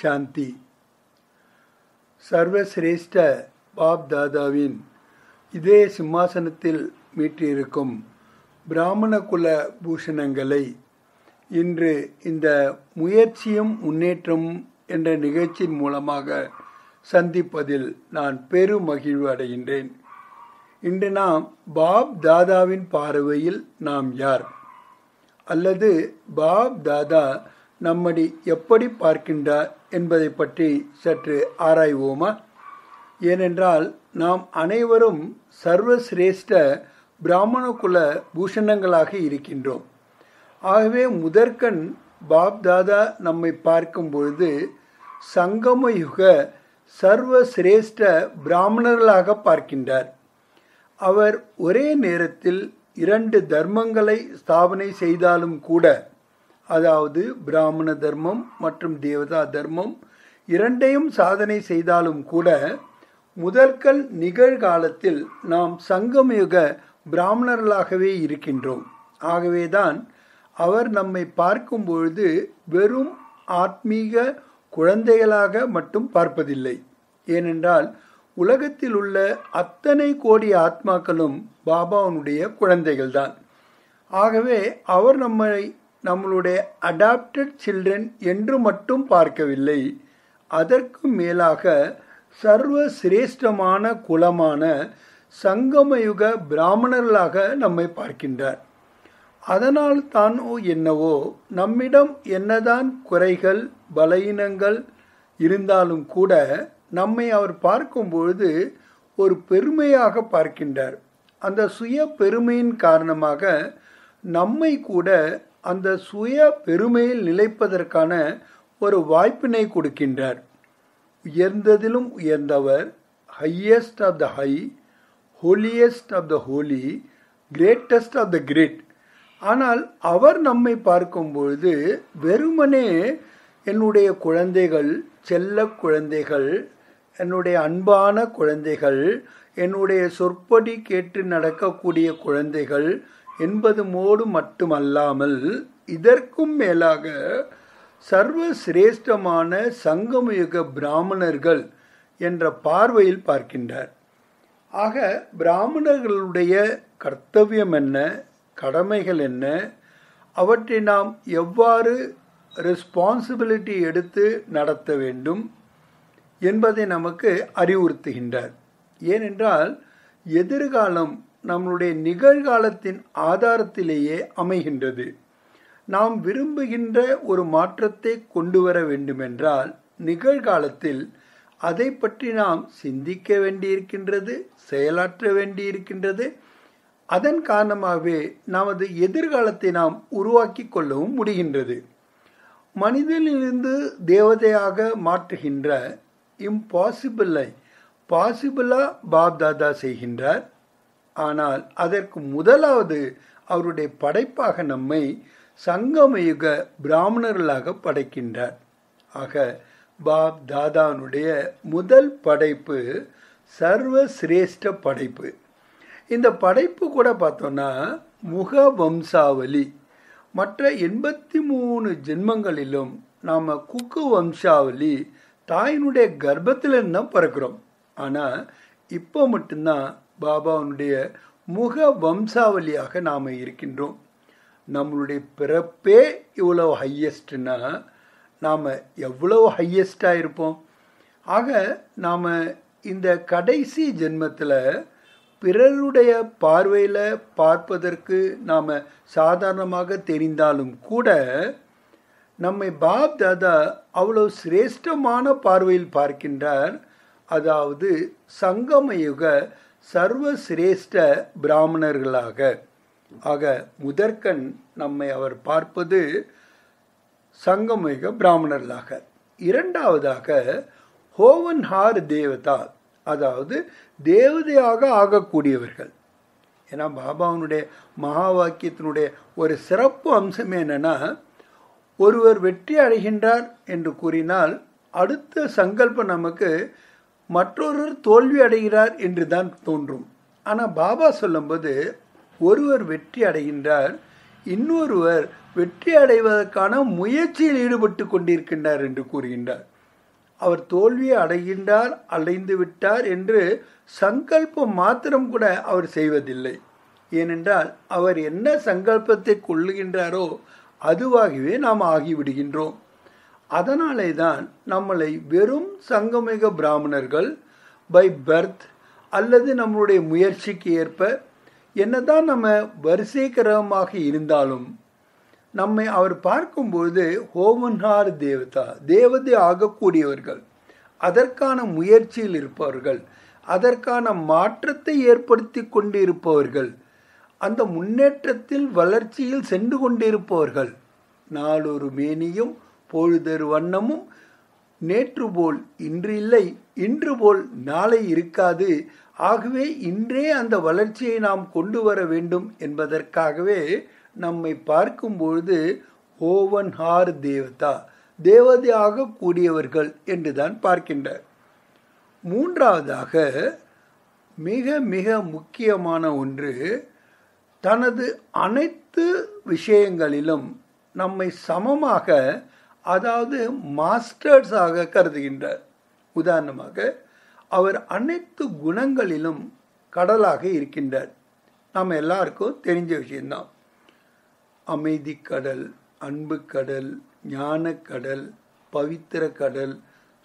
சாந்தி சர்வசிரேஷ்ட pop தாதாவின் இதே சிம்மாசனத்தில் மீட்டிருக்கும் பிராமண குல பூஷணங்களை இன்று இந்த முயற்சியும் முன்னேற்றம் என்ற நிகழ்ச்சியின் மூலமாக சந்திப்பதில் நான் பெரும் மகிழ்வு அடைகின்றேன் இன்று நாம் பாப் தாதாவின் பார்வையில் நாம் யார் அல்லது பாப் தாதா நம்மடி எப்படி பார்க்கின்றார் என்பதை பற்றி சற்று ஆராய்வோமா ஏனென்றால் நாம் அனைவரும் சர்வசிரேஷ்ட பிராமண குல பூஷணங்களாக இருக்கின்றோம் ஆகவே முதற்கண் பாப் தாதா நம்மை பார்க்கும் பொழுது சங்கமயுக சர்வசிரேஷ்ட பிராமணர்களாக பார்க்கின்றார் அவர் ஒரே நேரத்தில் இரண்டு தர்மங்களை ஸ்தாபனை செய்தாலும் கூட அதாவது பிராமண தர்மம் மற்றும் தேவதா தர்மம் இரண்டையும் சாதனை செய்தாலும் கூட முதற்கல் நிகழ்காலத்தில் நாம் சங்கமயுக பிராமணர்களாகவே இருக்கின்றோம் ஆகவேதான் அவர் நம்மை பார்க்கும் பொழுது வெறும் ஆத்மீக குழந்தைகளாக மட்டும் பார்ப்பதில்லை ஏனென்றால் உலகத்தில் உள்ள அத்தனை கோடி ஆத்மாக்களும் பாபாவனுடைய குழந்தைகள்தான் ஆகவே அவர் நம்மை நம்மளுடைய அடாப்டட் சில்ட்ரன் என்று மட்டும் பார்க்கவில்லை அதற்கு மேலாக சர்வ சிரேஷ்டமான குலமான சங்கமயுக பிராமணர்களாக நம்மை பார்க்கின்றார் அதனால் தானோ என்னவோ நம்மிடம் என்னதான் குறைகள் பலயினங்கள் இருந்தாலும் கூட நம்மை அவர் பார்க்கும்பொழுது ஒரு பெருமையாக பார்க்கின்றார் அந்த சுய பெருமையின் காரணமாக நம்மை கூட அந்த சுய பெருமையில் நிலைப்பதற்கான ஒரு வாய்ப்பினை கொடுக்கின்றார் உயர்ந்ததிலும் உயர்ந்தவர் highest of the high holiest of the holy greatest of the great ஆனால் அவர் நம்மை பார்க்கும் பொழுது வெறுமனே என்னுடைய குழந்தைகள் செல்ல குழந்தைகள் என்னுடைய அன்பான குழந்தைகள் என்னுடைய சொற்படி கேட்டு நடக்கக்கூடிய குழந்தைகள் என்பது மோடு மட்டுமல்லாமல் இதற்கும் மேலாக சர்வ சிரேஷ்டமான சங்கமயுக பிராமணர்கள் என்ற பார்வையில் பார்க்கின்றார் ஆக பிராமணர்களுடைய கர்த்தவியம் என்ன கடமைகள் என்ன அவற்றை நாம் எவ்வாறு ரெஸ்பான்சிபிலிட்டி எடுத்து நடத்த வேண்டும் என்பதை நமக்கு அறிவுறுத்துகின்றார் ஏனென்றால் எதிர்காலம் நம்முடைய நிகழ்காலத்தின் ஆதாரத்திலேயே அமைகின்றது நாம் விரும்புகின்ற ஒரு மாற்றத்தை கொண்டு வர வேண்டுமென்றால் நிகழ்காலத்தில் அதை பற்றி நாம் சிந்திக்க வேண்டியிருக்கின்றது செயலாற்ற வேண்டியிருக்கின்றது அதன் காரணமாகவே நமது எதிர்காலத்தை நாம் உருவாக்கி கொள்ளவும் முடிகின்றது மனிதனிலிருந்து தேவதையாக மாற்றுகின்ற இம்பாசிபிளை பாசிபிளாக பாப்தாதா செய்கின்றார் ஆனால் அதற்கு முதலாவது அவருடைய படைப்பாக நம்மை சங்கமயுக பிராமணர்களாக படைக்கின்றார் ஆக பாப் தாதானுடைய முதல் படைப்பு சர்வ சிரேஷ்ட படைப்பு இந்த படைப்பு கூட பார்த்தோன்னா முக வம்சாவளி மற்ற எண்பத்தி மூணு ஜென்மங்களிலும் நாம் குக்கு வம்சாவளி தாயினுடைய கர்ப்பத்தில் தான் பிறக்கிறோம் ஆனால் இப்போ மட்டும்தான் பாபாவுடைய முக வம்சாவளியாக நாம் இருக்கின்றோம் நம்மளுடைய பிறப்பே இவ்வளோ ஹையஸ்ட்னா நாம் எவ்வளோ ஹையஸ்டாக இருப்போம் ஆக நாம் இந்த கடைசி ஜென்மத்தில் பிறருடைய பார்வையில் பார்ப்பதற்கு நாம் சாதாரணமாக தெரிந்தாலும் கூட நம்மை பாப் தாதா அவ்வளோ சிரேஷ்டமான பார்வையில் பார்க்கின்றார் அதாவது சங்கமயுக சர்வ சிரேஷ்ட பிராமணர்களாக ஆக முதற்கண் நம்மை அவர் பார்ப்பது சங்கமிக பிராமணர்களாக இரண்டாவதாக ஹோவன்ஹார் தேவதா அதாவது தேவதையாக ஆகக்கூடியவர்கள் ஏன்னா பாபாவுனுடைய மகா வாக்கியத்தினுடைய ஒரு சிறப்பு அம்சம் என்னென்னா ஒருவர் வெற்றி அடைகின்றார் என்று கூறினால் அடுத்த சங்கல்பம் நமக்கு மற்றொருவர் தோல்வி அடைகிறார் என்று தான் தோன்றும் ஆனால் பாபா சொல்லும்போது ஒருவர் வெற்றி அடைகின்றார் இன்னொருவர் வெற்றி அடைவதற்கான முயற்சியில் ஈடுபட்டு கொண்டிருக்கின்றார் என்று கூறுகின்றார் அவர் தோல்வியை அடைகின்றார் அடைந்து விட்டார் என்று சங்கல்பம் மாத்திரம் கூட அவர் செய்வதில்லை ஏனென்றால் அவர் என்ன சங்கல்பத்தை கொள்ளுகின்றாரோ அதுவாகவே நாம் ஆகிவிடுகின்றோம் அதனாலே தான் நம்மளை வெறும் சங்கமிக பிராமணர்கள் பை பர்த் அல்லது நம்மளுடைய முயற்சிக்கு ஏற்ப என்னதான் நம்ம வரிசைக்கரமாக இருந்தாலும் நம்மை அவர் பார்க்கும்போது ஹோமன்ஹார் தேவதா தேவதை ஆகக்கூடியவர்கள் அதற்கான முயற்சியில் இருப்பவர்கள் அதற்கான மாற்றத்தை ஏற்படுத்தி கொண்டிருப்பவர்கள் அந்த முன்னேற்றத்தில் வளர்ச்சியில் சென்று கொண்டிருப்பவர்கள் நாளொரு மேனியும் பொழுதொரு வண்ணமும் நேற்று போல் இன்று இல்லை இன்று போல் நாளை இருக்காது ஆகவே இன்றே அந்த வளர்ச்சியை நாம் கொண்டு வர வேண்டும் என்பதற்காகவே நம்மை பார்க்கும் பொழுது ஓவன் ஹார் தேவதா தேவதையாக கூடியவர்கள் என்றுதான் பார்க்கின்றார் மூன்றாவதாக மிக மிக முக்கியமான ஒன்று தனது அனைத்து விஷயங்களிலும் நம்மை சமமாக அதாவது மாஸ்டர்ஸாக கருதுகின்றார் உதாரணமாக அவர் அனைத்து குணங்களிலும் கடலாக இருக்கின்றார் நாம் எல்லாருக்கும் தெரிஞ்ச விஷயந்தான் அமைதி கடல் அன்பு கடல் ஞான கடல் பவித்திர கடல்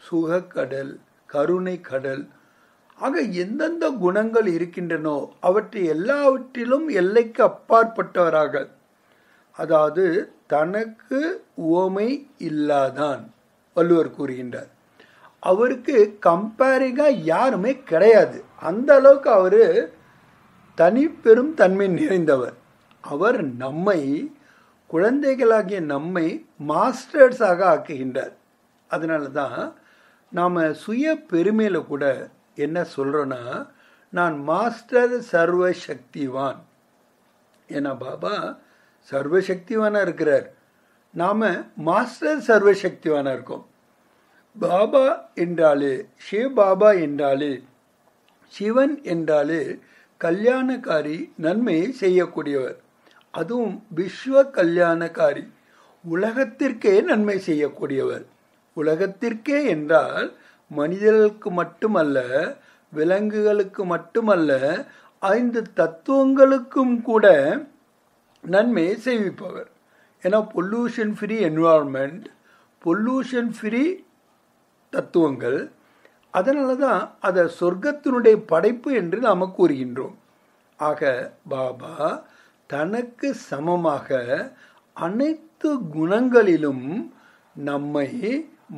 சுகக்கடல் கருணை கடல் ஆக எந்தெந்த குணங்கள் இருக்கின்றனோ அவற்றை எல்லாவற்றிலும் எல்லைக்கு அப்பாற்பட்டவராக அதாவது தனக்கு உவமை இல்லாதான் வள்ளுவர் கூறுகின்றார் அவருக்கு கம்பேரிங்காக யாருமே கிடையாது அந்த அளவுக்கு அவர் தனி பெரும் தன்மை நிறைந்தவர் அவர் நம்மை குழந்தைகளாகிய நம்மை மாஸ்டர்ஸாக ஆக்குகின்றார் அதனால தான் நாம் சுய பெருமையில் கூட என்ன சொல்கிறோன்னா நான் மாஸ்டர் சர்வ சக்திவான் ஏன்னா பாபா சர்வசக்திவானா இருக்கிறார் நாம மாஸ்டர் சர்வசக்திவானா இருக்கோம் பாபா என்றாலே ஷே பாபா என்றாலே சிவன் என்றாலே கல்யாணக்காரி நன்மையை செய்யக்கூடியவர் அதுவும் விஸ்வ கல்யாணக்காரி உலகத்திற்கே நன்மை செய்யக்கூடியவர் உலகத்திற்கே என்றால் மனிதர்களுக்கு மட்டுமல்ல விலங்குகளுக்கு மட்டுமல்ல ஐந்து தத்துவங்களுக்கும் கூட நன்மையை செய்விப்பவர் ஏன்னா pollution free environment pollution free தத்துவங்கள் அதனால தான் அதை சொர்க்கத்தினுடைய படைப்பு என்று நாம் கூறுகின்றோம் ஆக பாபா தனக்கு சமமாக அனைத்து குணங்களிலும் நம்மை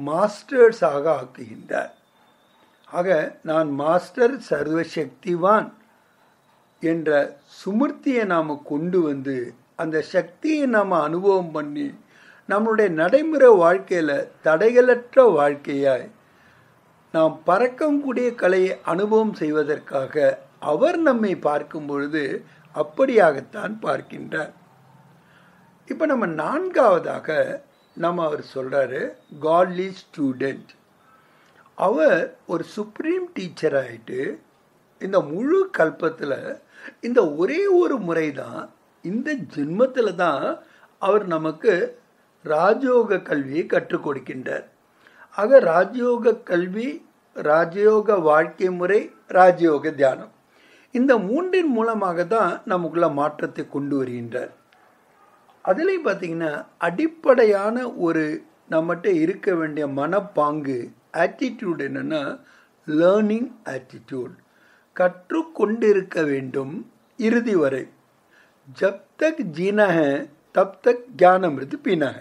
மாஸ்டர்ஸாக ஆக்குகின்றார் ஆக நான் மாஸ்டர் சர்வசக்திவான் என்ற சுமூர்த்தியை நாம் கொண்டு வந்து அந்த சக்தியை நாம் அனுபவம் பண்ணி நம்மளுடைய நடைமுறை வாழ்க்கையில் தடைகளற்ற வாழ்க்கையாய் நாம் பறக்கக்கூடிய கலையை அனுபவம் செய்வதற்காக அவர் நம்மை பார்க்கும் பொழுது அப்படியாகத்தான் பார்க்கின்றார் இப்போ நம்ம நான்காவதாக நம்ம அவர் சொல்கிறாரு காட்லி ஸ்டூடெண்ட் அவர் ஒரு சுப்ரீம் டீச்சர் ஆகிட்டு இந்த முழு கல்பத்தில் இந்த ஒரே ஒரு முறை தான் இந்த ஜென்மத்தில் தான் அவர் நமக்கு ராஜயோக கல்வியை கற்றுக் கொடுக்கின்றார் ஆக ராஜயோக கல்வி ராஜயோக வாழ்க்கை முறை ராஜயோக தியானம் இந்த மூன்றின் மூலமாக தான் நமக்குள்ள மாற்றத்தை கொண்டு வருகின்றார் அதுலேயும் பார்த்தீங்கன்னா அடிப்படையான ஒரு நம்மகிட்ட இருக்க வேண்டிய மனப்பாங்கு ஆட்டிடியூட் என்னென்னா லேர்னிங் ஆட்டிடியூட் கற்றுக்கொண்டிருக்க வேண்டும் இறுதி வரை ஜப் தக் ஜீனக தப் தக் ஞானமிருது பீனக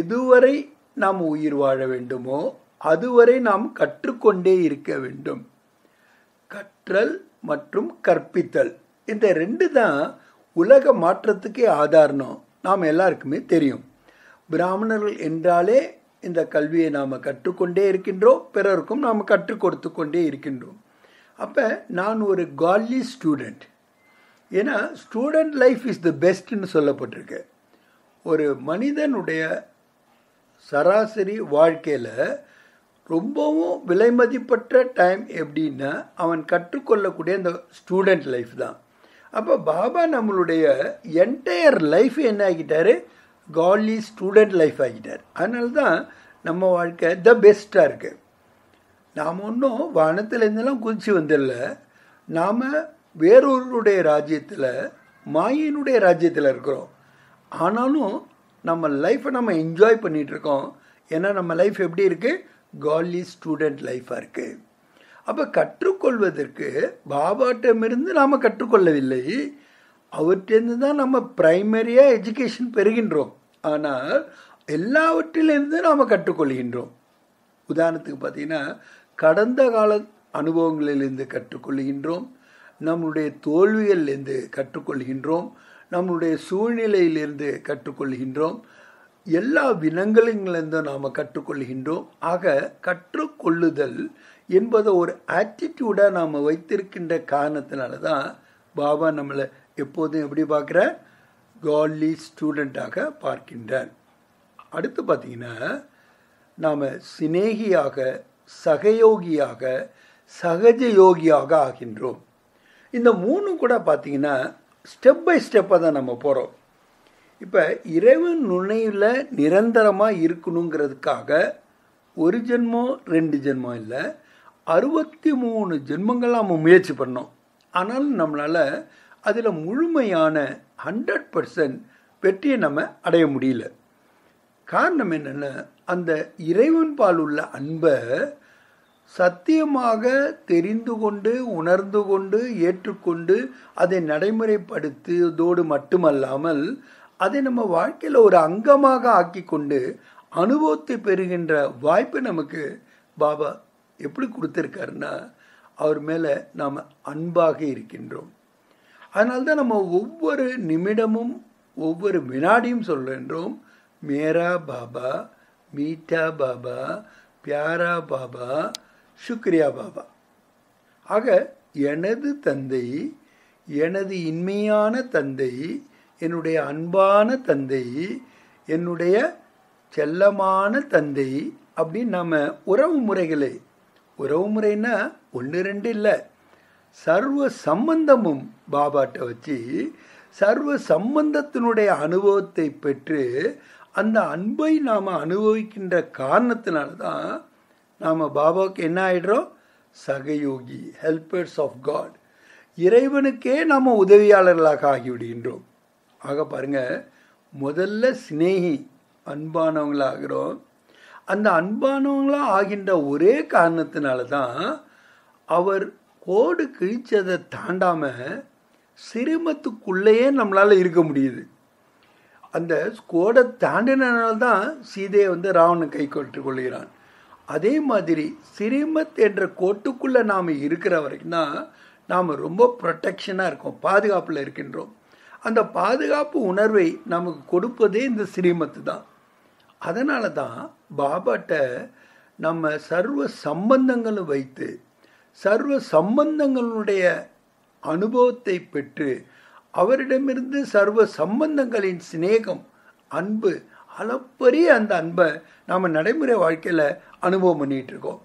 எதுவரை நாம் உயிர் வாழ வேண்டுமோ அதுவரை நாம் கற்றுக்கொண்டே இருக்க வேண்டும் கற்றல் மற்றும் கற்பித்தல் இந்த ரெண்டு தான் உலக மாற்றத்துக்கே ஆதாரணம் நாம் எல்லாருக்குமே தெரியும் பிராமணர்கள் என்றாலே இந்த கல்வியை நாம் கற்றுக்கொண்டே இருக்கின்றோம் பிறருக்கும் நாம் கற்றுக் கொடுத்து கொண்டே இருக்கின்றோம் அப்போ நான் ஒரு காலி ஸ்டூடெண்ட் ஏன்னா ஸ்டூடெண்ட் லைஃப் இஸ் த பெஸ்ட்னு சொல்லப்பட்டிருக்கு ஒரு மனிதனுடைய சராசரி வாழ்க்கையில் ரொம்பவும் விலைமதிப்பற்ற டைம் எப்படின்னா அவன் கற்றுக்கொள்ளக்கூடிய அந்த ஸ்டூடெண்ட் லைஃப் தான் அப்போ பாபா நம்மளுடைய என்டையர் லைஃப் என்ன ஆகிட்டார் காட்லி ஸ்டூடெண்ட் லைஃப் ஆகிட்டார் அதனால தான் நம்ம வாழ்க்கை த பெஸ்ட்டாக இருக்குது நாம் ஒன்றும் வானத்திலேருந்தெல்லாம் குதித்து வந்துடல நாம் வேறொருடைய ராஜ்யத்தில் மாயினுடைய ராஜ்யத்தில் இருக்கிறோம் ஆனாலும் நம்ம லைஃப்பை நம்ம என்ஜாய் பண்ணிகிட்ருக்கோம் ஏன்னா நம்ம லைஃப் எப்படி இருக்குது காலி ஸ்டூடெண்ட் லைஃப்பாக இருக்குது அப்போ கற்றுக்கொள்வதற்கு பாபாட்டமிருந்து நாம் கற்றுக்கொள்ளவில்லை அவற்றிலிருந்து தான் நம்ம பிரைமரியாக எஜுகேஷன் பெறுகின்றோம் ஆனால் எல்லாவற்றிலிருந்து நாம் கற்றுக்கொள்கின்றோம் உதாரணத்துக்கு பார்த்தீங்கன்னா கடந்த கால அனுபவங்களிலிருந்து கற்றுக்கொள்கின்றோம் நம்முடைய தோல்விகளிலிருந்து கற்றுக்கொள்கின்றோம் நம்முடைய சூழ்நிலையிலிருந்து கற்றுக்கொள்கின்றோம் எல்லா வினங்களிலிருந்தும் நாம் கற்றுக்கொள்கின்றோம் ஆக கற்றுக்கொள்ளுதல் என்பதை ஒரு ஆட்டிடியூடாக நாம் வைத்திருக்கின்ற காரணத்தினால தான் பாபா நம்மளை எப்போதும் எப்படி பார்க்குற காட்லி ஸ்டூடெண்ட்டாக பார்க்கின்றார் அடுத்து பார்த்தீங்கன்னா நாம் சிநேகியாக சகயோகியாக சகஜ யோகியாக ஆகின்றோம் இந்த மூணும் கூட பார்த்தீங்கன்னா ஸ்டெப் பை ஸ்டெப்பாக தான் நம்ம போகிறோம் இப்போ இறைவன் நுணையில் நிரந்தரமாக இருக்கணுங்கிறதுக்காக ஒரு ஜென்மம் ரெண்டு ஜென்மம் இல்லை அறுபத்தி மூணு ஜென்மங்கள் நம்ம முயற்சி பண்ணோம் ஆனால் நம்மளால் அதில் முழுமையான ஹண்ட்ரட் பர்சன்ட் வெற்றியை நம்ம அடைய முடியல காரணம் என்னென்னா அந்த இறைவன் பால் உள்ள அன்பை சத்தியமாக தெரிந்து கொண்டு உணர்ந்து கொண்டு ஏற்றுக்கொண்டு அதை நடைமுறைப்படுத்துவதோடு மட்டுமல்லாமல் அதை நம்ம வாழ்க்கையில் ஒரு அங்கமாக ஆக்கி கொண்டு அனுபவத்தை பெறுகின்ற வாய்ப்பு நமக்கு பாபா எப்படி கொடுத்துருக்காருன்னா அவர் மேலே நாம் அன்பாக இருக்கின்றோம் அதனால்தான் நம்ம ஒவ்வொரு நிமிடமும் ஒவ்வொரு வினாடியும் சொல்கின்றோம் மேரா பாபா மீட்டா பாபா பியாரா பாபா சுக்ரியா பாபா ஆக எனது தந்தை எனது இன்மையான தந்தை என்னுடைய அன்பான தந்தை என்னுடைய செல்லமான தந்தை அப்படின்னு நம்ம உறவு முறைகளை உறவு முறைன்னா ஒன்று ரெண்டு இல்லை சர்வ சம்பந்தமும் பாபாட்ட வச்சு சர்வ சம்பந்தத்தினுடைய அனுபவத்தை பெற்று அந்த அன்பை நாம் அனுபவிக்கின்ற காரணத்தினால தான் நாம் பாபாவுக்கு என்ன ஆகிடுறோம் சகயோகி ஹெல்பர்ஸ் ஆஃப் காட் இறைவனுக்கே நாம் உதவியாளர்களாக ஆகிவிடுகின்றோம் ஆக பாருங்கள் முதல்ல சிநேகி அன்பானவங்களாகிறோம் அந்த அன்பானவங்களாக ஆகின்ற ஒரே காரணத்தினால தான் அவர் கோடு கிழிச்சதை தாண்டாமல் சிறுமத்துக்குள்ளேயே நம்மளால் இருக்க முடியுது அந்த கோடை தாண்டினால்தான் சீதையை வந்து ராவணன் கை கொள்கிறான் அதே மாதிரி சிறிமத் என்ற கோட்டுக்குள்ளே நாம் இருக்கிற வரைக்கும் தான் நாம் ரொம்ப ப்ரொட்டெக்ஷனாக இருக்கோம் பாதுகாப்பில் இருக்கின்றோம் அந்த பாதுகாப்பு உணர்வை நமக்கு கொடுப்பதே இந்த சிறிமத்து தான் அதனால தான் பாபாட்ட நம்ம சர்வ சம்பந்தங்களும் வைத்து சர்வ சம்பந்தங்களுடைய அனுபவத்தை பெற்று அவரிடமிருந்து சர்வ சம்பந்தங்களின் சிநேகம் அன்பு அளப்பரிய அந்த அன்பை நாம் நடைமுறை வாழ்க்கையில் அனுபவம் பண்ணிகிட்ருக்கோம்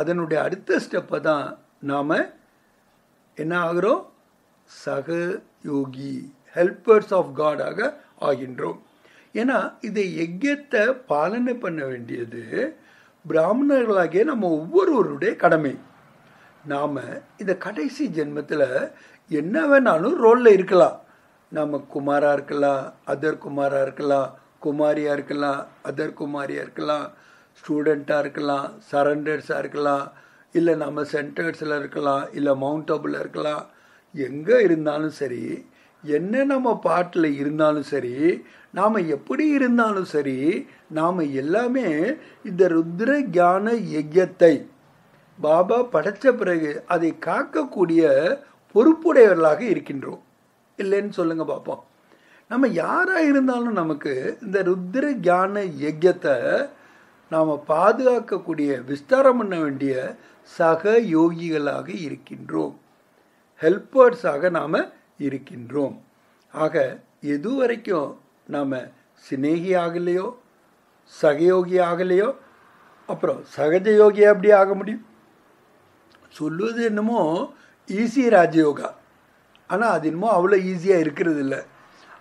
அதனுடைய அடுத்த ஸ்டெப்பை தான் நாம் என்ன ஆகிறோம் சக யோகி ஹெல்பர்ஸ் ஆஃப் காடாக ஆகின்றோம் ஏன்னா இதை எக்கியத்தை பாலனை பண்ண வேண்டியது பிராமணர்களாகிய நம்ம ஒவ்வொருவருடைய கடமை நாம் இந்த கடைசி ஜென்மத்தில் என்ன வேணாலும் ரோலில் இருக்கலாம் நம்ம குமாராக இருக்கலாம் அதர் குமாராக இருக்கலாம் குமாரியாக இருக்கலாம் அதர் குமாரியாக இருக்கலாம் ஸ்டூடெண்ட்டாக இருக்கலாம் சரண்டர்ஸாக இருக்கலாம் இல்லை நம்ம சென்டர்ஸில் இருக்கலாம் இல்லை மவுண்ட் இருக்கலாம் எங்கே இருந்தாலும் சரி என்ன நம்ம பாட்டில் இருந்தாலும் சரி நாம் எப்படி இருந்தாலும் சரி நாம் எல்லாமே இந்த ருத்ர ஞான யஜத்தை பாபா படைத்த பிறகு அதை காக்கக்கூடிய பொறுப்புடையவர்களாக இருக்கின்றோம் இல்லைன்னு சொல்லுங்கள் பார்ப்போம் நம்ம யாராக இருந்தாலும் நமக்கு இந்த ருத்ர ஞான யஜத்தை நாம் பாதுகாக்கக்கூடிய விஸ்தாரம் பண்ண வேண்டிய சக யோகிகளாக இருக்கின்றோம் ஹெல்பர்ஸாக நாம் இருக்கின்றோம் ஆக எது வரைக்கும் நாம் சிநேகி ஆகலையோ சகயோகி ஆகலையோ அப்புறம் சகஜ யோகி அப்படி ஆக முடியும் சொல்லுவது என்னமோ ஈஸி ராஜயோகா ஆனால் அது என்னமோ அவ்வளோ ஈஸியாக இருக்கிறது இல்லை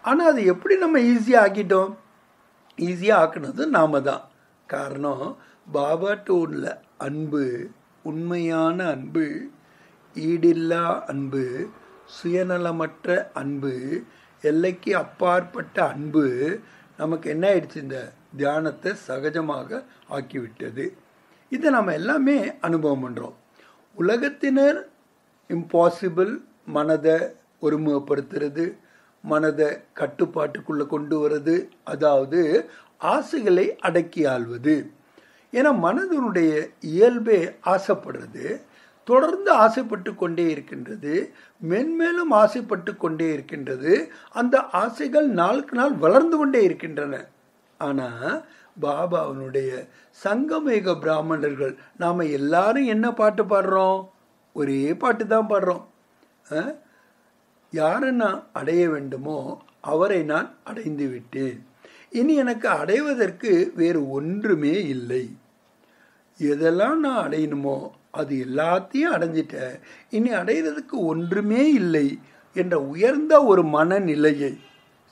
ஆனால் அது எப்படி நம்ம ஈஸியாக ஆக்கிட்டோம் ஈஸியாக ஆக்கினது நாம் தான் காரணம் பாபா டூனில் அன்பு உண்மையான அன்பு ஈடில்லா அன்பு சுயநலமற்ற அன்பு எல்லைக்கு அப்பாற்பட்ட அன்பு நமக்கு என்ன ஆயிடுச்சு இந்த தியானத்தை சகஜமாக ஆக்கிவிட்டது இதை நம்ம எல்லாமே அனுபவம் பண்ணுறோம் உலகத்தினர் இம்பாசிபிள் மனதை ஒருமுகப்படுத்துறது மனதை கட்டுப்பாட்டுக்குள்ளே கொண்டு வர்றது அதாவது ஆசைகளை அடக்கி ஆள்வது ஏன்னா மனதனுடைய இயல்பே ஆசைப்படுறது தொடர்ந்து ஆசைப்பட்டு கொண்டே இருக்கின்றது மென்மேலும் ஆசைப்பட்டு கொண்டே இருக்கின்றது அந்த ஆசைகள் நாளுக்கு நாள் வளர்ந்து கொண்டே இருக்கின்றன ஆனால் பாபாவனுடைய சங்கமேக பிராமணர்கள் நாம் எல்லாரும் என்ன பாட்டு பாடுறோம் ஒரே பாட்டு தான் பாடுறோம் யாரை நான் அடைய வேண்டுமோ அவரை நான் அடைந்து விட்டேன் இனி எனக்கு அடைவதற்கு வேறு ஒன்றுமே இல்லை எதெல்லாம் நான் அடையணுமோ அது எல்லாத்தையும் அடைஞ்சிட்டேன் இனி அடைவதற்கு ஒன்றுமே இல்லை என்ற உயர்ந்த ஒரு மனநிலையை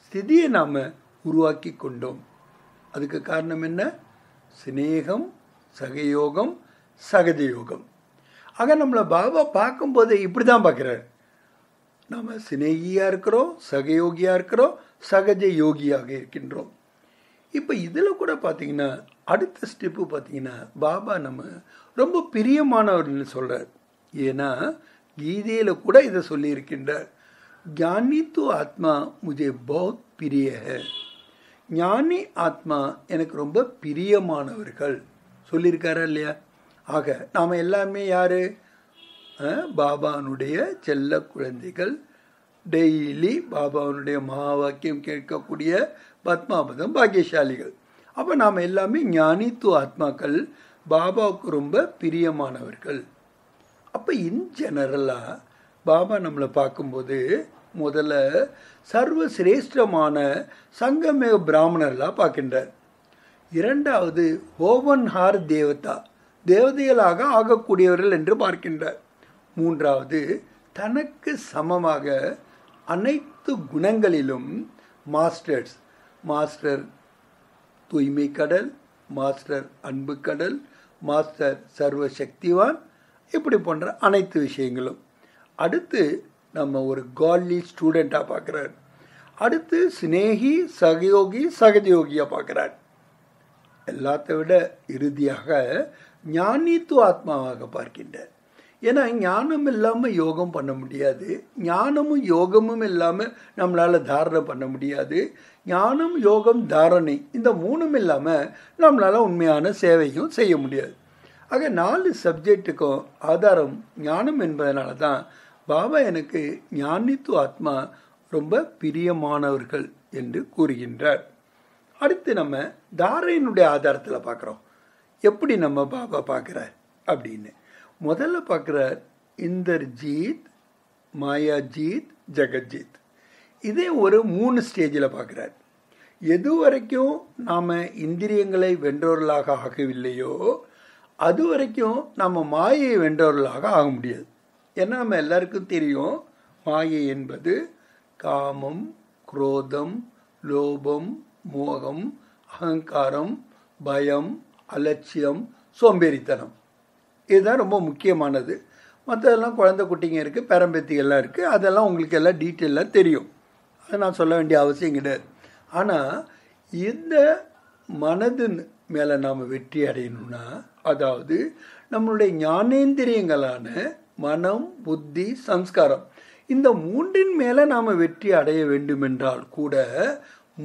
ஸ்திதியை நாம் உருவாக்கி கொண்டோம் அதுக்கு காரணம் என்ன சிநேகம் சகயோகம் சகஜயோகம் ஆக நம்மளை பாபா பார்க்கும்போது இப்படி தான் பார்க்குறாரு நாம் சிநேகியாக இருக்கிறோம் சகயோகியாக இருக்கிறோம் சகஜ யோகியாக இருக்கின்றோம் இப்போ இதில் கூட பார்த்தீங்கன்னா அடுத்த ஸ்டெப்பு பார்த்தீங்கன்னா பாபா நம்ம ரொம்ப பிரியமானவர்னு சொல்கிறார் ஏன்னா கீதையில் கூட இதை சொல்லியிருக்கின்றார் ஞானி து ஆத்மா முஜே பௌத் பிரிய ஞானி ஆத்மா எனக்கு ரொம்ப பிரியமானவர்கள் சொல்லியிருக்காரா இல்லையா ஆக நாம் எல்லாமே யார் பாபானுடைய செல்ல குழந்தைகள் டெய்லி பாபாவனுடைய மகா வாக்கியம் கேட்கக்கூடிய பத்மாபதம் பாக்கியசாலிகள் அப்போ நாம் எல்லாமே ஞானித்துவ ஆத்மாக்கள் பாபாவுக்கு ரொம்ப பிரியமானவர்கள் அப்போ இன் ஜெனரலாக பாபா நம்மளை பார்க்கும்போது முதல்ல சர்வசிரேஷ்டமான சங்கமே பிராமணர்களாக பார்க்கின்றார் இரண்டாவது ஓவன் ஹார் தேவதா தேவதைகளாக ஆகக்கூடியவர்கள் என்று பார்க்கின்றார் மூன்றாவது தனக்கு சமமாக அனைத்து குணங்களிலும் மாஸ்டர்ஸ் மாஸ்டர் தூய்மை கடல் மாஸ்டர் அன்பு கடல் மாஸ்டர் சர்வ சக்திவான் இப்படி போன்ற அனைத்து விஷயங்களும் அடுத்து நம்ம ஒரு காட்லி ஸ்டூடெண்ட்டாக பார்க்குறார் அடுத்து சினேகி சகயோகி சகதியோகியாக பார்க்குறார் எல்லாத்த விட இறுதியாக ஞானித்துவ ஆத்மாவாக பார்க்கின்றார் ஏன்னா ஞானம் இல்லாமல் யோகம் பண்ண முடியாது ஞானமும் யோகமும் இல்லாமல் நம்மளால் தாரணை பண்ண முடியாது ஞானம் யோகம் தாரணை இந்த மூணும் இல்லாமல் நம்மளால் உண்மையான சேவையும் செய்ய முடியாது ஆக நாலு சப்ஜெக்டுக்கும் ஆதாரம் ஞானம் என்பதனால தான் பாபா எனக்கு ஞானித்து ஆத்மா ரொம்ப பிரியமானவர்கள் என்று கூறுகின்றார் அடுத்து நம்ம தாரணையினுடைய ஆதாரத்தில் பார்க்குறோம் எப்படி நம்ம பாபா பார்க்குற அப்படின்னு முதல்ல பார்க்குறார் இந்தர்ஜீத் மாயாஜீத் ஜெகஜீத் இதே ஒரு மூணு ஸ்டேஜில் பார்க்குறார் எது வரைக்கும் நாம் இந்திரியங்களை வென்றவர்களாக ஆகவில்லையோ அது வரைக்கும் நம்ம மாயை வென்றவர்களாக ஆக முடியாது ஏன்னா நம்ம எல்லாருக்கும் தெரியும் மாயை என்பது காமம் குரோதம் லோபம் மோகம் அகங்காரம் பயம் அலட்சியம் சோம்பேறித்தனம் இதுதான் ரொம்ப முக்கியமானது மற்றதெல்லாம் குழந்தை குட்டிங்க இருக்குது பேரம்பேத்திகள்லாம் இருக்குது அதெல்லாம் உங்களுக்கு எல்லாம் டீட்டெயிலாக தெரியும் அதை நான் சொல்ல வேண்டிய அவசியம் கிடையாது ஆனால் இந்த மனது மேலே நாம் வெற்றி அடையணும்னா அதாவது நம்மளுடைய ஞானேந்திரியங்களான மனம் புத்தி சம்ஸ்காரம் இந்த மூன்றின் மேலே நாம் வெற்றி அடைய வேண்டுமென்றால் கூட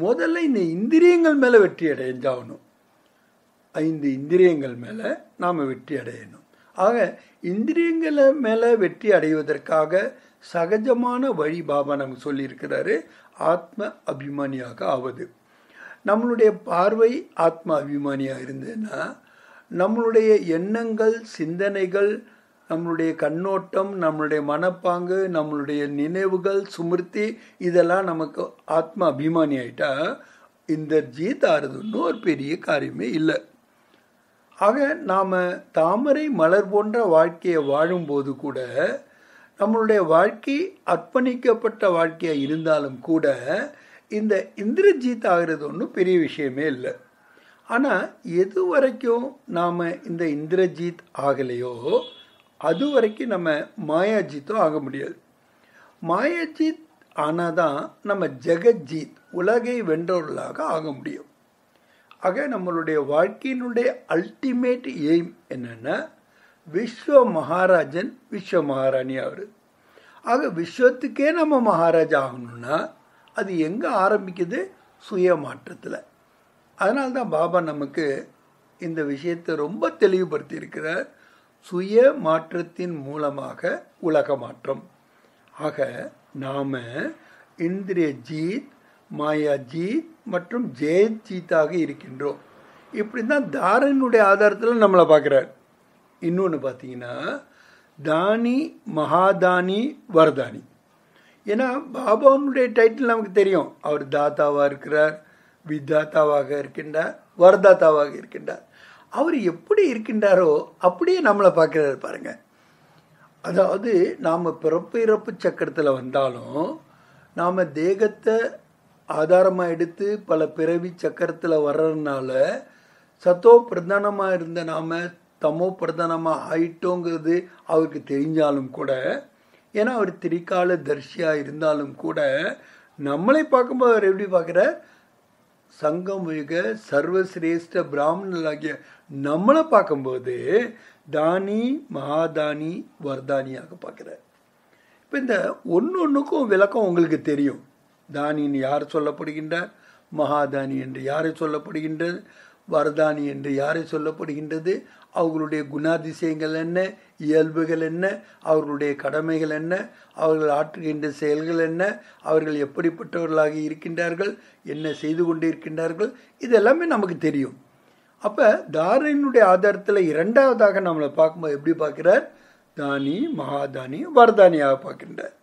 முதல்ல இந்த இந்திரியங்கள் மேலே வெற்றி அடைஞ்சாகணும் ஐந்து இந்திரியங்கள் மேலே நாம் வெற்றி அடையணும் ஆக இந்திரியங்களை மேலே வெற்றி அடைவதற்காக சகஜமான வழி பாபா நமக்கு சொல்லியிருக்கிறாரு ஆத்ம அபிமானியாக ஆவது நம்மளுடைய பார்வை ஆத்ம அபிமானியாக இருந்ததுன்னா நம்மளுடைய எண்ணங்கள் சிந்தனைகள் நம்மளுடைய கண்ணோட்டம் நம்மளுடைய மனப்பாங்கு நம்மளுடைய நினைவுகள் சுமிருத்தி இதெல்லாம் நமக்கு ஆத்ம அபிமானி ஆகிட்டால் இந்த ஜீத் ஆறுதுன்னு ஒரு பெரிய காரியமே இல்லை ஆக நாம் தாமரை மலர் போன்ற வாழ்க்கையை வாழும்போது கூட நம்மளுடைய வாழ்க்கை அர்ப்பணிக்கப்பட்ட வாழ்க்கையாக இருந்தாலும் கூட இந்த இந்திரஜித் ஆகிறது ஒன்றும் பெரிய விஷயமே இல்லை ஆனால் எது வரைக்கும் நாம் இந்த இந்திரஜித் ஆகலையோ அது வரைக்கும் நம்ம மாயாஜித்தும் ஆக முடியாது மாயாஜித் ஆனால் தான் நம்ம ஜெகஜீத் உலகை வென்றவர்களாக ஆக முடியும் ஆக நம்மளுடைய வாழ்க்கையினுடைய அல்டிமேட் எய்ம் என்னென்னா விஸ்வ மகாராஜன் விஸ்வ மகாராணி அவர் ஆக விஸ்வத்துக்கே நம்ம மகாராஜா ஆகணும்னா அது எங்கே ஆரம்பிக்குது சுய மாற்றத்தில் அதனால்தான் பாபா நமக்கு இந்த விஷயத்தை ரொம்ப தெளிவுபடுத்தி சுய மாற்றத்தின் மூலமாக உலக மாற்றம் ஆக நாம் இந்திரிய மாயா ஜீத் மற்றும் ஜெயத் ஜீத்தாக இருக்கின்றோம் இப்படி தான் தாரனுடைய ஆதாரத்தில் நம்மளை பார்க்குறார் இன்னொன்று பார்த்தீங்கன்னா தானி மகாதானி வரதானி ஏன்னா பாபாவுடைய டைட்டில் நமக்கு தெரியும் அவர் தாத்தாவாக இருக்கிறார் வித்தாத்தாவாக இருக்கின்றார் வரதாத்தாவாக இருக்கின்றார் அவர் எப்படி இருக்கின்றாரோ அப்படியே நம்மளை பார்க்குறாரு பாருங்கள் அதாவது நாம் பிறப்பு இறப்பு சக்கரத்தில் வந்தாலும் நாம் தேகத்தை ஆதாரமாக எடுத்து பல பிறவி சக்கரத்தில் வர்றதுனால சத்தோ பிரதானமாக இருந்த நாம் தமோ பிரதானமாக ஆயிட்டோங்கிறது அவருக்கு தெரிஞ்சாலும் கூட ஏன்னா அவர் திரிகால தரிசியாக இருந்தாலும் கூட நம்மளை பார்க்கும்போது அவர் எப்படி பார்க்குற சங்கம் மிக சர்வசிரேஷ்ட ஆகிய நம்மளை பார்க்கும்போது தானி மகாதானி வர்தானியாக பார்க்குற இப்போ இந்த ஒன்று ஒன்றுக்கும் விளக்கம் உங்களுக்கு தெரியும் என்று யார் சொல்லப்படுகின்றார் மகாதானி என்று யாரை சொல்லப்படுகின்றது வரதானி என்று யாரை சொல்லப்படுகின்றது அவர்களுடைய குணாதிசயங்கள் என்ன இயல்புகள் என்ன அவர்களுடைய கடமைகள் என்ன அவர்கள் ஆற்றுகின்ற செயல்கள் என்ன அவர்கள் எப்படிப்பட்டவர்களாக இருக்கின்றார்கள் என்ன செய்து கொண்டிருக்கின்றார்கள் இதெல்லாமே நமக்கு தெரியும் அப்போ தாரணியினுடைய ஆதாரத்தில் இரண்டாவதாக நம்மளை பார்க்கும்போது எப்படி பார்க்கிறார் தானி மகாதானி வரதானியாக பார்க்கின்றார்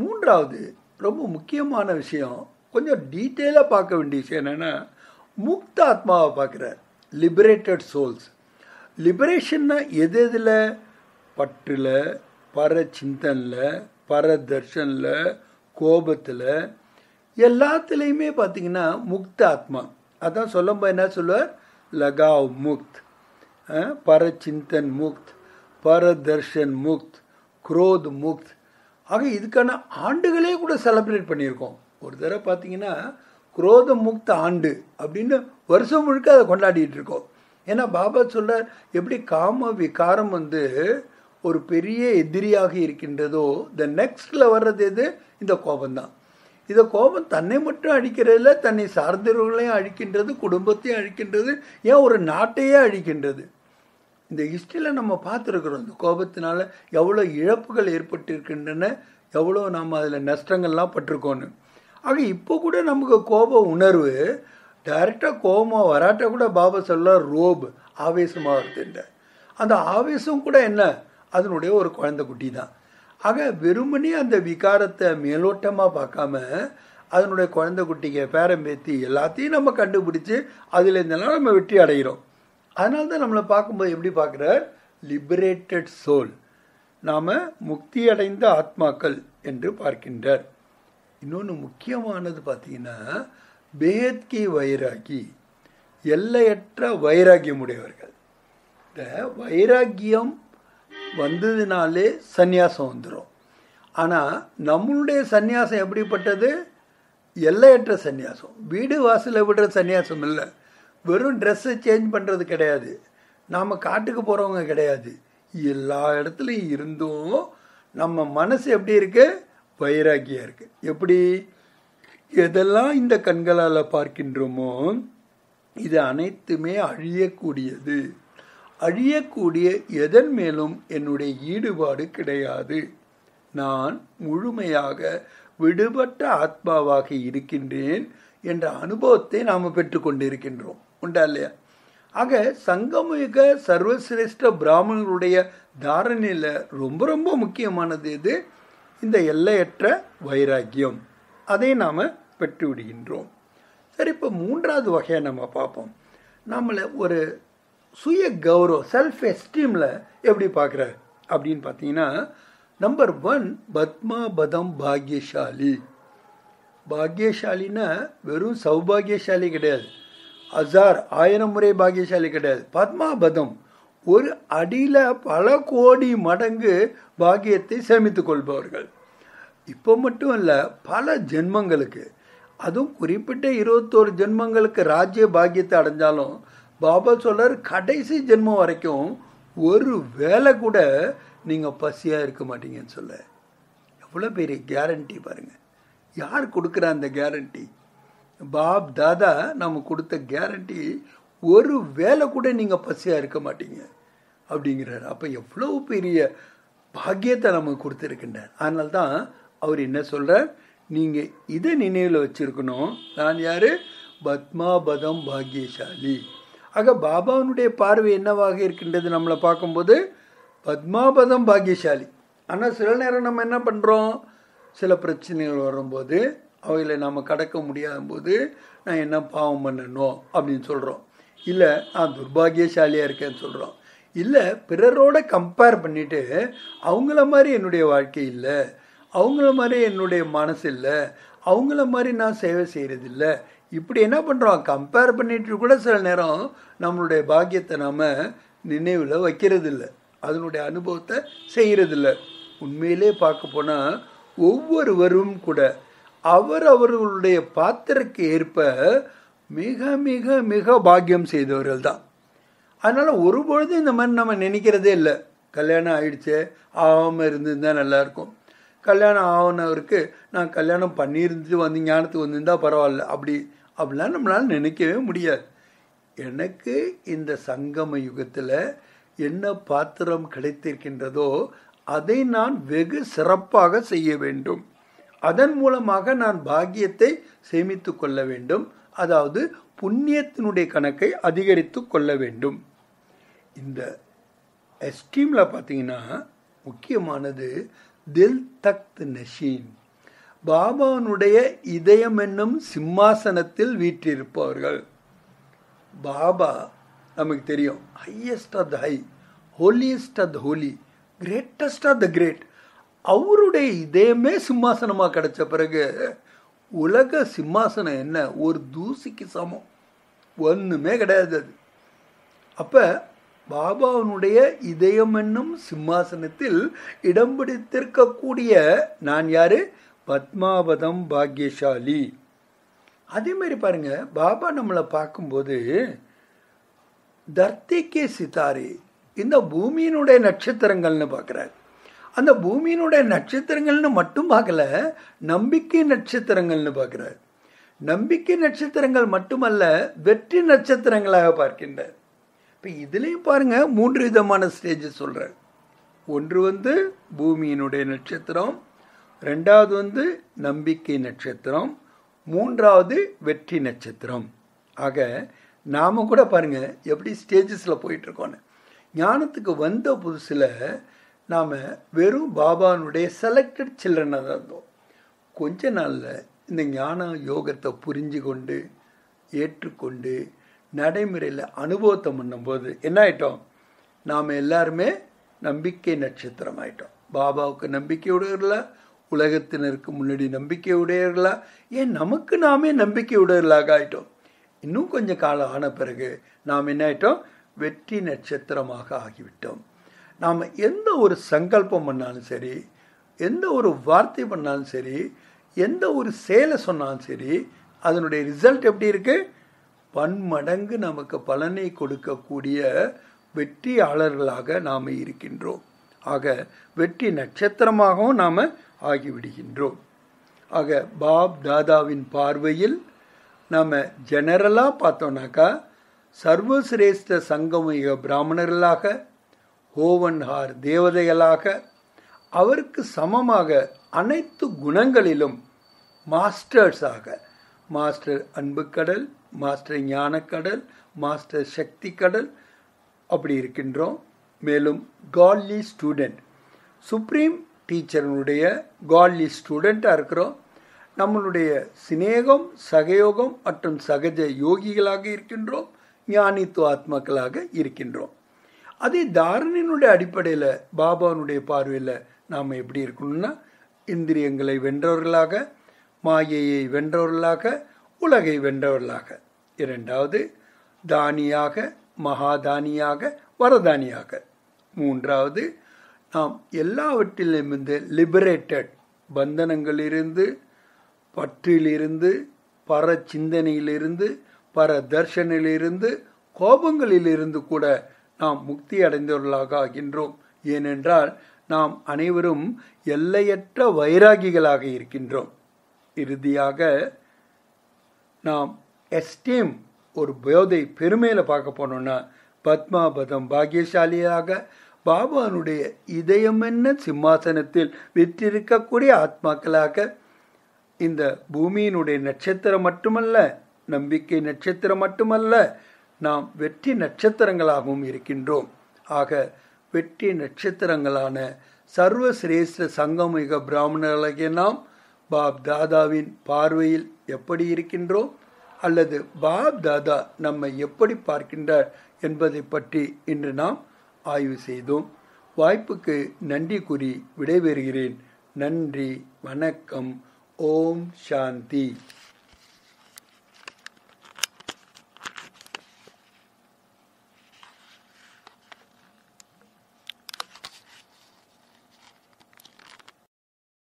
மூன்றாவது ரொம்ப முக்கியமான விஷயம் கொஞ்சம் டீட்டெயிலாக பார்க்க வேண்டிய விஷயம் என்னென்னா முக்த ஆத்மாவை பார்க்குறார் லிபரேட்டட் சோல்ஸ் லிபரேஷன்னா எது எதில் பற்றில் பர சிந்தனில் பர தர்ஷனில் கோபத்தில் எல்லாத்துலேயுமே பார்த்தீங்கன்னா முக்த ஆத்மா அதான் சொல்லும்போது என்ன சொல்லுவார் லகாவ் முக்த் பர சிந்தன் முக்த் பரதர்ஷன் முக்த் குரோத் முக்த் ஆக இதுக்கான ஆண்டுகளே கூட செலப்ரேட் பண்ணியிருக்கோம் ஒரு தடவை பார்த்தீங்கன்னா குரோத முக்த ஆண்டு அப்படின்னு வருஷம் முழுக்க அதை கொண்டாடிட்டு இருக்கோம் ஏன்னா பாபா சொல்கிறார் எப்படி காம விகாரம் வந்து ஒரு பெரிய எதிரியாக இருக்கின்றதோ த நெக்ஸ்டில் வர்றது எது இந்த கோபம்தான் இந்த கோபம் தன்னை மட்டும் அழிக்கிறதில்ல தன்னை சார்ந்தவர்களையும் அழிக்கின்றது குடும்பத்தையும் அழிக்கின்றது ஏன் ஒரு நாட்டையே அழிக்கின்றது இந்த ஹிஸ்டரியில் நம்ம பார்த்துருக்குறோம் இந்த கோபத்தினால எவ்வளோ இழப்புகள் ஏற்பட்டிருக்கின்றன எவ்வளோ நம்ம அதில் நஷ்டங்கள்லாம் பட்டிருக்கோன்னு ஆக இப்போ கூட நமக்கு கோப உணர்வு டைரெக்டாக கோபமாக வராட்ட கூட பாபா சொல்ல ரோப் ஆவேசமாக வருதுன்ற அந்த ஆவேசம் கூட என்ன அதனுடைய ஒரு குழந்தை குட்டி தான் ஆக வெறுமனே அந்த விகாரத்தை மேலோட்டமாக பார்க்காம அதனுடைய குழந்தை குட்டிக்கு பேரம்பேத்தி எல்லாத்தையும் நம்ம கண்டுபிடிச்சி அதில் இருந்தாலும் நம்ம வெற்றி அடைகிறோம் அதனால தான் நம்மளை பார்க்கும்போது எப்படி பார்க்குறார் லிபரேட்டட் சோல் நாம் முக்தி அடைந்த ஆத்மாக்கள் என்று பார்க்கின்றார் இன்னொன்று முக்கியமானது பார்த்தீங்கன்னா பேத்கி வைராகி எல்லையற்ற வைராகியம் உடையவர்கள் இந்த வைராக்கியம் வந்ததுனாலே சந்நியாசம் வந்துடும் ஆனால் நம்மளுடைய சந்நியாசம் எப்படிப்பட்டது எல்லையற்ற சந்நியாசம் வீடு வாசலில் விடுற சந்நியாசம் இல்லை வெறும் ட்ரெஸ்ஸை சேஞ்ச் பண்ணுறது கிடையாது நாம் காட்டுக்கு போகிறவங்க கிடையாது எல்லா இடத்துலையும் இருந்தும் நம்ம மனசு எப்படி இருக்கு வைராக்கியம் இருக்கு எப்படி எதெல்லாம் இந்த கண்களால் பார்க்கின்றோமோ இது அனைத்துமே அழியக்கூடியது அழியக்கூடிய எதன் மேலும் என்னுடைய ஈடுபாடு கிடையாது நான் முழுமையாக விடுபட்ட ஆத்மாவாக இருக்கின்றேன் என்ற அனுபவத்தை நாம் பெற்றுக்கொண்டிருக்கின்றோம் உண்டா இல்லையா ஆக சங்கமிக சர்வசிரேஷ்ட பிராமணர்களுடைய தாரணையில் ரொம்ப ரொம்ப முக்கியமானது இது இந்த எல்லையற்ற வைராக்கியம் அதை நாம் பெற்று விடுகின்றோம் சரி இப்போ மூன்றாவது வகையை நம்ம பார்ப்போம் நம்மளை ஒரு சுய கௌரவம் செல்ஃப் எஸ்டீமில் எப்படி பார்க்குற அப்படின்னு பார்த்தீங்கன்னா நம்பர் ஒன் பத்மா பதம் பாக்யசாலி பாக்யசாலின்னா வெறும் சௌபாகியசாலி கிடையாது ஹசார் ஆயிரம் முறை பாகியசாலி கிடையாது பத்மாபதம் ஒரு அடியில் பல கோடி மடங்கு பாக்கியத்தை சேமித்து கொள்பவர்கள் இப்போ மட்டும் இல்லை பல ஜென்மங்களுக்கு அதுவும் குறிப்பிட்ட இருபத்தோரு ஜென்மங்களுக்கு ராஜ்ய பாக்கியத்தை அடைஞ்சாலும் பாபா சொல்லார் கடைசி ஜென்மம் வரைக்கும் ஒரு வேலை கூட நீங்கள் பசியாக இருக்க மாட்டீங்கன்னு சொல்ல எவ்வளோ பெரிய கேரண்டி பாருங்கள் யார் கொடுக்குறா அந்த கேரண்டி பாப் தாதா நம்ம கொடுத்த கேரண்டி ஒரு வேலை கூட நீங்கள் பசியாக இருக்க மாட்டீங்க அப்படிங்கிறார் அப்போ எவ்வளோ பெரிய பாக்கியத்தை நமக்கு கொடுத்துருக்கின்றார் அதனால தான் அவர் என்ன சொல்கிறார் நீங்கள் இதை நினைவில் வச்சுருக்கணும் நான் யார் பத்மாபதம் பாக்கியசாலி ஆக பாபாவனுடைய பார்வை என்னவாக இருக்கின்றது நம்மளை பார்க்கும்போது பத்மாபதம் பாக்கியசாலி ஆனால் சில நேரம் நம்ம என்ன பண்ணுறோம் சில பிரச்சனைகள் வரும்போது அவைகளை நாம் கடக்க முடியாத போது நான் என்ன பாவம் பண்ணணும் அப்படின்னு சொல்கிறோம் இல்லை நான் துர்பாகியசாலியாக இருக்கேன்னு சொல்கிறோம் இல்லை பிறரோட கம்பேர் பண்ணிவிட்டு அவங்கள மாதிரி என்னுடைய வாழ்க்கை இல்லை அவங்கள மாதிரி என்னுடைய மனசு இல்லை அவங்கள மாதிரி நான் சேவை செய்கிறதில்ல இப்படி என்ன பண்ணுறோம் கம்பேர் பண்ணிட்டு கூட சில நேரம் நம்மளுடைய பாக்கியத்தை நாம் நினைவில் வைக்கிறதில்ல அதனுடைய அனுபவத்தை செய்கிறதில்ல உண்மையிலே பார்க்க போனால் ஒவ்வொருவரும் கூட அவர் அவர்களுடைய பாத்திரக்கு ஏற்ப மிக மிக மிக பாக்கியம் செய்தவர்கள் தான் அதனால் ஒருபொழுதும் இந்த மாதிரி நம்ம நினைக்கிறதே இல்லை கல்யாணம் ஆயிடுச்சு ஆகாமல் இருந்திருந்தா நல்லாயிருக்கும் கல்யாணம் ஆகினவருக்கு நான் கல்யாணம் பண்ணியிருந்துட்டு வந்து ஞானத்துக்கு வந்திருந்தால் பரவாயில்ல அப்படி அப்படிலாம் நம்மளால் நினைக்கவே முடியாது எனக்கு இந்த சங்கம யுகத்தில் என்ன பாத்திரம் கிடைத்திருக்கின்றதோ அதை நான் வெகு சிறப்பாக செய்ய வேண்டும் அதன் மூலமாக நான் பாக்கியத்தை சேமித்து கொள்ள வேண்டும் அதாவது புண்ணியத்தினுடைய கணக்கை அதிகரித்து கொள்ள வேண்டும் இந்த எஸ்டீமில் பார்த்தீங்கன்னா முக்கியமானது தில் தக்த் நஷீன் பாபாவினுடைய இதயம் என்னும் சிம்மாசனத்தில் வீற்றிருப்பவர்கள் பாபா நமக்கு தெரியும் highest of the high holiest of the holy greatest of the great அவருடைய இதயமே சிம்மாசனமாக கிடைச்ச பிறகு உலக சிம்மாசனம் என்ன ஒரு தூசிக்கு சமம் ஒன்றுமே கிடையாது அது அப்போ பாபாவனுடைய இதயம் என்னும் சிம்மாசனத்தில் இடம் பிடித்திருக்கக்கூடிய நான் யாரு பத்மாவதம் பாக்யசாலி அதே மாதிரி பாருங்க பாபா நம்மளை பார்க்கும்போது தர்த்திக்கே சிதாரி இந்த பூமியினுடைய நட்சத்திரங்கள்னு பார்க்குறாரு அந்த பூமியினுடைய நட்சத்திரங்கள்னு மட்டும் பார்க்கல நம்பிக்கை நட்சத்திரங்கள்னு பார்க்குறார் நம்பிக்கை நட்சத்திரங்கள் மட்டுமல்ல வெற்றி நட்சத்திரங்களாக பார்க்கின்றார் இப்போ இதுலேயும் பாருங்கள் மூன்று விதமான ஸ்டேஜ் சொல்கிறார் ஒன்று வந்து பூமியினுடைய நட்சத்திரம் ரெண்டாவது வந்து நம்பிக்கை நட்சத்திரம் மூன்றாவது வெற்றி நட்சத்திரம் ஆக நாம் கூட பாருங்கள் எப்படி ஸ்டேஜஸில் போயிட்டுருக்கோன்னு ஞானத்துக்கு வந்த புதுசில் நாம் வெறும் பாபானுடைய செலக்டட் சில்ட்ரனாக தான் இருந்தோம் கொஞ்ச நாளில் இந்த ஞான யோகத்தை புரிஞ்சு கொண்டு ஏற்றுக்கொண்டு நடைமுறையில் அனுபவத்தை பண்ணும்போது என்ன ஆயிட்டோம் நாம் எல்லாருமே நம்பிக்கை நட்சத்திரம் ஆயிட்டோம் பாபாவுக்கு நம்பிக்கை விடுறல உலகத்தினருக்கு முன்னாடி நம்பிக்கை நம்பிக்கையுடையவர்களா ஏன் நமக்கு நாமே நம்பிக்கை நம்பிக்கையுடையவர்களாக ஆயிட்டோம் இன்னும் கொஞ்சம் காலம் ஆன பிறகு நாம் என்ன ஆயிட்டோம் வெற்றி நட்சத்திரமாக ஆகிவிட்டோம் நாம் எந்த ஒரு சங்கல்பம் பண்ணாலும் சரி எந்த ஒரு வார்த்தை பண்ணாலும் சரி எந்த ஒரு செயலை சொன்னாலும் சரி அதனுடைய ரிசல்ட் எப்படி இருக்குது பன்மடங்கு நமக்கு பலனை கொடுக்கக்கூடிய வெற்றியாளர்களாக நாம் இருக்கின்றோம் ஆக வெற்றி நட்சத்திரமாகவும் நாம் ஆகிவிடுகின்றோம் ஆக பாப் தாதாவின் பார்வையில் நாம் ஜெனரலாக பார்த்தோன்னாக்கா சர்வசிரேஷ்ட சங்கமிக பிராமணர்களாக ஹோவன்ஹார் தேவதைகளாக அவருக்கு சமமாக அனைத்து குணங்களிலும் மாஸ்டர்ஸாக மாஸ்டர் அன்பு கடல் மாஸ்டர் ஞானக்கடல் மாஸ்டர் சக்தி கடல் அப்படி இருக்கின்றோம் மேலும் காட்லி ஸ்டூடெண்ட் சுப்ரீம் டீச்சர்னுடைய காட்லி ஸ்டூடெண்ட்டாக இருக்கிறோம் நம்மளுடைய சிநேகம் சகயோகம் மற்றும் சகஜ யோகிகளாக இருக்கின்றோம் ஞானித்துவ ஆத்மாக்களாக இருக்கின்றோம் அதே தாரணியினுடைய அடிப்படையில் பாபானுடைய பார்வையில் நாம் எப்படி இருக்கணும்னா இந்திரியங்களை வென்றவர்களாக மாயையை வென்றவர்களாக உலகை வென்றவர்களாக இரண்டாவது தானியாக மகாதானியாக வரதானியாக மூன்றாவது நாம் எல்லாவற்றிலிருந்து லிபரேட்டட் பந்தனங்களிலிருந்து பற்றிலிருந்து பர சிந்தனையிலிருந்து பர தர்ஷனிலிருந்து கோபங்களிலிருந்து கூட நாம் முக்தி அடைந்தவர்களாக ஆகின்றோம் ஏனென்றால் நாம் அனைவரும் எல்லையற்ற வைராகிகளாக இருக்கின்றோம் இறுதியாக நாம் எஸ்டீம் ஒரு போதை பெருமையில் பார்க்க போனோன்னா பத்மாபதம் பாகியசாலியாக பாபானுடைய இதயமென்ன சிம்மாசனத்தில் விற்றிருக்கக்கூடிய ஆத்மாக்களாக இந்த பூமியினுடைய நட்சத்திரம் மட்டுமல்ல நம்பிக்கை நட்சத்திரம் மட்டுமல்ல நாம் வெற்றி நட்சத்திரங்களாகவும் இருக்கின்றோம் ஆக வெற்றி நட்சத்திரங்களான சர்வசிரேஷ்ட சங்கமிக பிராமணர்களாகிய நாம் பாப் தாதாவின் பார்வையில் எப்படி இருக்கின்றோம் அல்லது பாப் தாதா நம்மை எப்படி பார்க்கின்றார் என்பதை பற்றி இன்று நாம் ஆய்வு செய்தோம் வாய்ப்புக்கு நன்றி கூறி விடைபெறுகிறேன் நன்றி வணக்கம் ஓம் சாந்தி